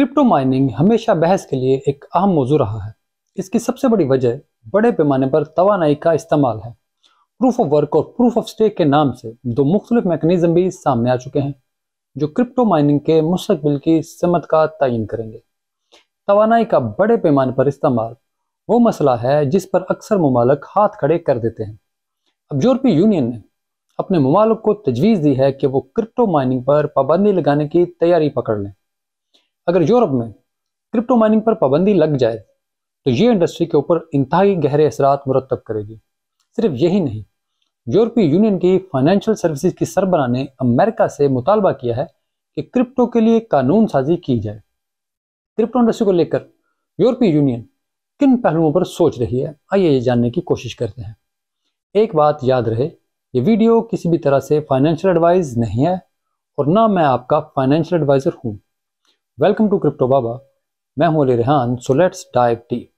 crypto mining हमेशा बहस के लिए एक अहम मौजू रहा है इसकी सबसे बड़ी वजह बड़े पैमाने पर तोानाई का इस्तेमाल है प्रूफ ऑफ वर्क और प्रूफ ऑफ स्टेक के नाम से दो मुख्तलिफ मैकेनिज्म भी सामने आ चुके हैं जो क्रिप्टो माइनिंग के मुस्तबिल की समत का तयन करेंगे तोानाई का बड़े पैमाने पर इस्तेमाल वो मसला है जिस पर अक्सर ममालक हाथ खड़े कर देते हैं अब यूरोपीय यूनियन ने अपने ममालक को तजवीज़ दी है कि वो क्रिप्टो माइनिंग पर पाबंदी लगाने की तैयारी पकड़ लें अगर यूरोप में क्रिप्टो माइनिंग पर पाबंदी लग जाए तो ये इंडस्ट्री के ऊपर इंतहाई गहरे असरात मुरतब करेगी सिर्फ यही नहीं यूरोपीय यूनियन की फाइनेंशियल सर्विसेज की सरबरा ने अमेरिका से मुतालबा किया है कि क्रिप्टो के लिए कानून साजी की जाए क्रिप्टो इंडस्ट्री को लेकर यूरोपीय यूनियन किन पहलुओं पर सोच रही है आइए ये जानने की कोशिश करते हैं एक बात याद रहे ये वीडियो किसी भी तरह से फाइनेंशियल एडवाइस नहीं है और ना मैं आपका फाइनेंशियल एडवाइज़र हूँ वेलकम टू क्रिप्टो बाबा मैं हूं Ali Rehan so let's dive deep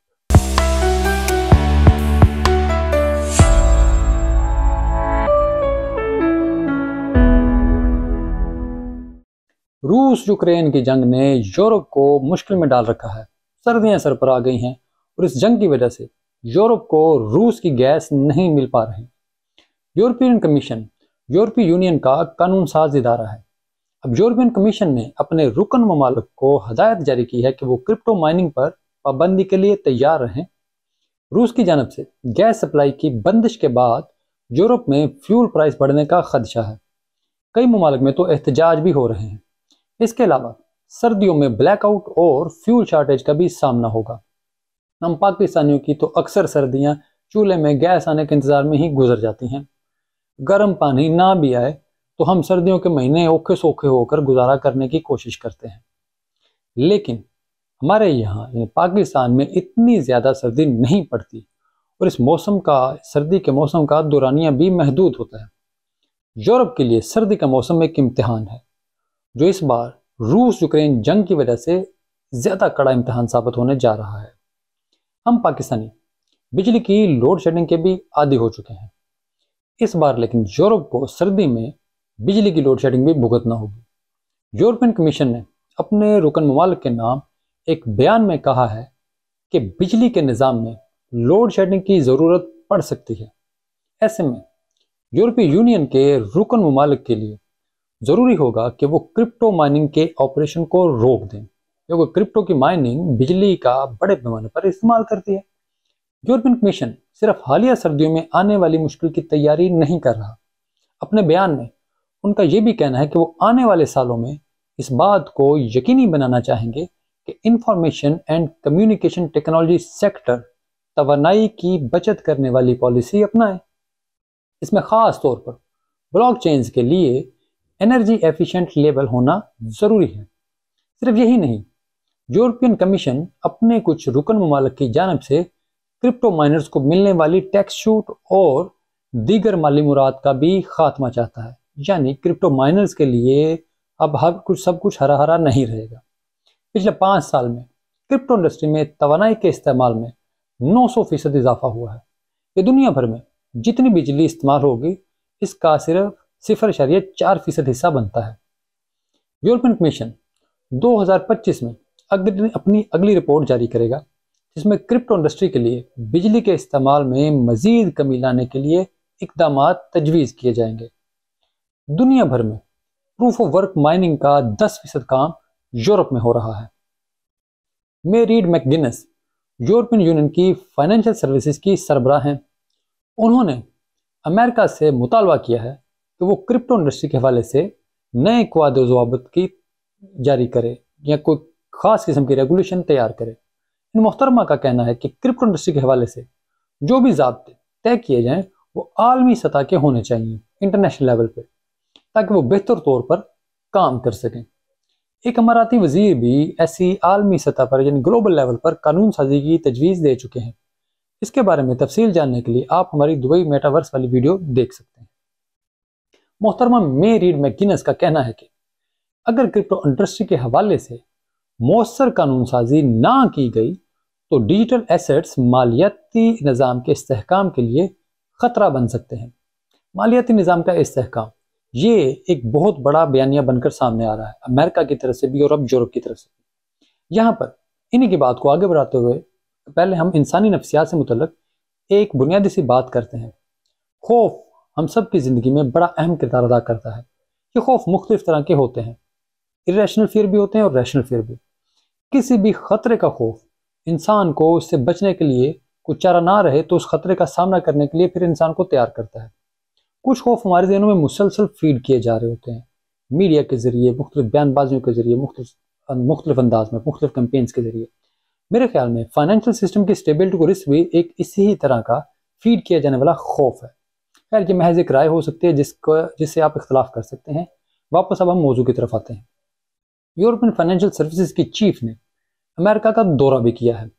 रूस यूक्रेन की जंग ने यूरोप को मुश्किल में डाल रखा है सर्दियां सर पर आ गई हैं और इस जंग की वजह से यूरोप को रूस की गैस नहीं मिल पा रही यूरोपियन कमीशन यूरोपीय यूनियन का कानून साज इदारा है अब यूरोपियन कमीशन ने अपने रुकन ममालक को हदायत जारी की है कि वो क्रिप्टो माइनिंग पर पाबंदी के लिए तैयार रहें रूस की जानब से गैस सप्लाई की बंदिश के बाद यूरोप में फ्यूल प्राइस बढ़ने का खदशा है कई ममालक में तो एहतजाज भी हो रहे हैं इसके अलावा सर्दियों में ब्लैकआउट और फ्यूल शार्टेज का भी सामना होगा हम पाकिस्तानियों की तो अक्सर सर्दियां चूल्हे में गैस आने के इंतज़ार में ही गुजर जाती हैं गर्म पानी ना भी आए तो हम सर्दियों के महीने औखे सोखे होकर गुजारा करने की कोशिश करते हैं लेकिन हमारे यहाँ यानी पाकिस्तान में इतनी ज़्यादा सर्दी नहीं पड़ती और इस मौसम का सर्दी के मौसम का दुरानिया भी महदूद होता है यूरोप के लिए सर्दी का मौसम एक इम्तहान है जो इस बार रूस यूक्रेन जंग की वजह से ज़्यादा कड़ा इम्तहान साबित होने जा रहा है हम पाकिस्तानी बिजली की लोड शेडिंग के भी आदि हो चुके हैं इस बार लेकिन यूरोप को सर्दी में बिजली की लोड शेडिंग भी भुगतना होगी यूरोपियन कमीशन ने अपने रुकन ममालिक के नाम एक बयान में कहा है कि बिजली के निज़ाम में लोड शेडिंग की ज़रूरत पड़ सकती है ऐसे में यूरोपीय यूनियन के रुकन ममालिक के लिए ज़रूरी होगा कि वो क्रिप्टो माइनिंग के ऑपरेशन को रोक दें क्योंकि क्रिप्टो की माइनिंग बिजली का बड़े पैमाने पर इस्तेमाल करती है यूरोपियन कमीशन सिर्फ हालिया सर्दियों में आने वाली मुश्किल की तैयारी नहीं कर रहा अपने बयान में उनका ये भी कहना है कि वो आने वाले सालों में इस बात को यकीनी बनाना चाहेंगे कि information and communication technology sector तोानाई की बचत करने वाली पॉलिसी अपनाए इसमें ख़ास तौर पर चेंज के लिए एनर्जी एफिशिएंट लेवल होना ज़रूरी है सिर्फ यही नहीं यूरोपियन कमीशन अपने कुछ रुकन ममालक की जानब से क्रिप्टो माइनर्स को मिलने वाली टैक्स छूट और दीगर माली मुराद का भी खात्मा चाहता है यानी क्रिप्टो माइनर्स के लिए अब हर कुछ सब कुछ हरा हरा नहीं रहेगा पिछले पाँच साल में क्रिप्टो इंडस्ट्री में तोानाई के इस्तेमाल में 900 फीसद इजाफा हुआ है ये दुनिया भर में जितनी बिजली इस्तेमाल होगी इसका सिर्फ सिफर इशारिया चार फीसद हिस्सा बनता है यूरोपियन कमीशन 2025 में अगले अपनी अगली रिपोर्ट जारी करेगा जिसमें क्रिप्टो इंडस्ट्री के लिए बिजली के इस्तेमाल में मजीद कमी लाने के लिए इकदाम तजवीज़ किए जाएंगे दुनिया भर में प्रूफ ऑफ वर्क माइनिंग का 10 फीसद काम यूरोप में हो रहा है Mairead McGuinness European Union की फाइनेंशियल सर्विसेज की सरबराह हैं उन्होंने अमेरिका से मुतालबा किया है कि वो क्रिप्टो इंडस्ट्री के हवाले से नए कवाद जवाबत की जारी करे या कोई खास किस्म की रेगुलेशन तैयार करे इन मोहतरमा का कहना है कि क्रिप्टो इंडस्ट्री के हवाले से जो भी जबते तय किए जाएं वो आलमी सतह के होने चाहिए इंटरनेशनल लेवल पर ताकि वो बेहतर तौर पर काम कर सकें एक अमाराती वजीर भी ऐसी आलमी सतह पर यानी ग्लोबल लेवल पर कानून साजी की तजवीज़ दे चुके हैं इसके बारे में तफसील जानने के लिए आप हमारी दुबई मेटावर्स वाली वीडियो देख सकते हैं मोहतरमा मे रीड मैगिनस का कहना है कि अगर क्रिप्टो इंडस्ट्री के हवाले से मौसर कानून साजी ना की गई तो डिजिटल एसेट्स मालियाती निज़ाम के इसकाम के लिए ख़तरा बन सकते हैं मालियाती निज़ाम का इसकाम ये एक बहुत बड़ा बयानिया बनकर सामने आ रहा है अमेरिका की तरफ से भी और अब यूरोप की तरफ से भी यहाँ पर इन्हीं की बात को आगे बढ़ाते हुए पहले हम इंसानी नफसियात से मुतल एक बुनियादी सी बात करते हैं खौफ हम सब की ज़िंदगी में बड़ा अहम किरदार अदा करता है ये खौफ मुख्तलिफ तरह के होते हैं इरेशनल फियर भी होते हैं और रैशनल फियर भी किसी भी ख़तरे का खौफ इंसान को उससे बचने के लिए कुछ चारा ना रहे तो उस खतरे का सामना करने के लिए फिर इंसान को तैयार करता है कुछ खौफ हमारे जहनों में मुसलसल फीड किए जा रहे होते हैं मीडिया के ज़रिए मुख्त बयानबाजियों के ज़रिए मुख्तु अंदाज में मुख्त कम्पेन्स के ज़रिए मेरे ख्याल में फाइनेंशियल सिस्टम की स्टेबिलिटी को रिस्क भी एक इसी ही तरह का फीड किया जाने वाला खौफ है खैर ये महज एक राय हो सकती है जिसको जिससे आप इख्तलाफ कर सकते हैं वापस अब हम मौजू की तरफ आते हैं यूरोपियन फाइनेंशियल सर्विसेज की चीफ ने अमेरिका का दौरा भी किया है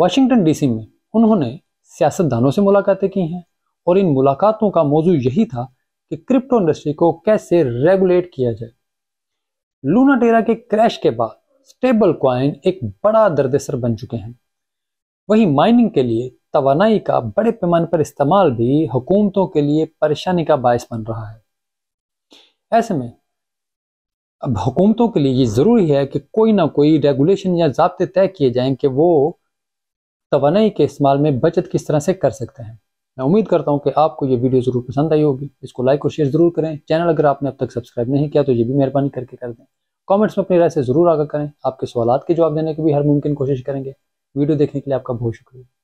वाशिंगटन डीसी में उन्होंने सियासतदानों से मुलाकातें की हैं और इन मुलाकातों का मौजू यही था कि क्रिप्टो इंडस्ट्री को कैसे रेगुलेट किया जाए लूना टेरा के क्रैश के बाद स्टेबल क्वाइन एक बड़ा सर बन चुके हैं वहीं माइनिंग के लिए तोानाई का बड़े पैमाने पर इस्तेमाल भी हुकूमतों के लिए परेशानी का बायस बन रहा है ऐसे में अब हुकूमतों के लिए ये ज़रूरी है कि कोई ना कोई रेगुलेशन या जबते तय किए जाएं कि वो तोानाई के इस्तेमाल में बचत किस तरह से कर सकते हैं मैं उम्मीद करता हूँ कि आपको ये वीडियो ज़रूर पसंद आई होगी इसको लाइक और शेयर ज़रूर करें चैनल अगर आपने अब तक सब्सक्राइब नहीं किया तो ये भी मेहरबानी करके कर दें कमेंट्स में अपनी राय से ज़रूर आगा करें आपके सवाल के जवाब देने की भी हर मुमकिन कोशिश करेंगे वीडियो देखने के लिए आपका बहुत शुक्रिया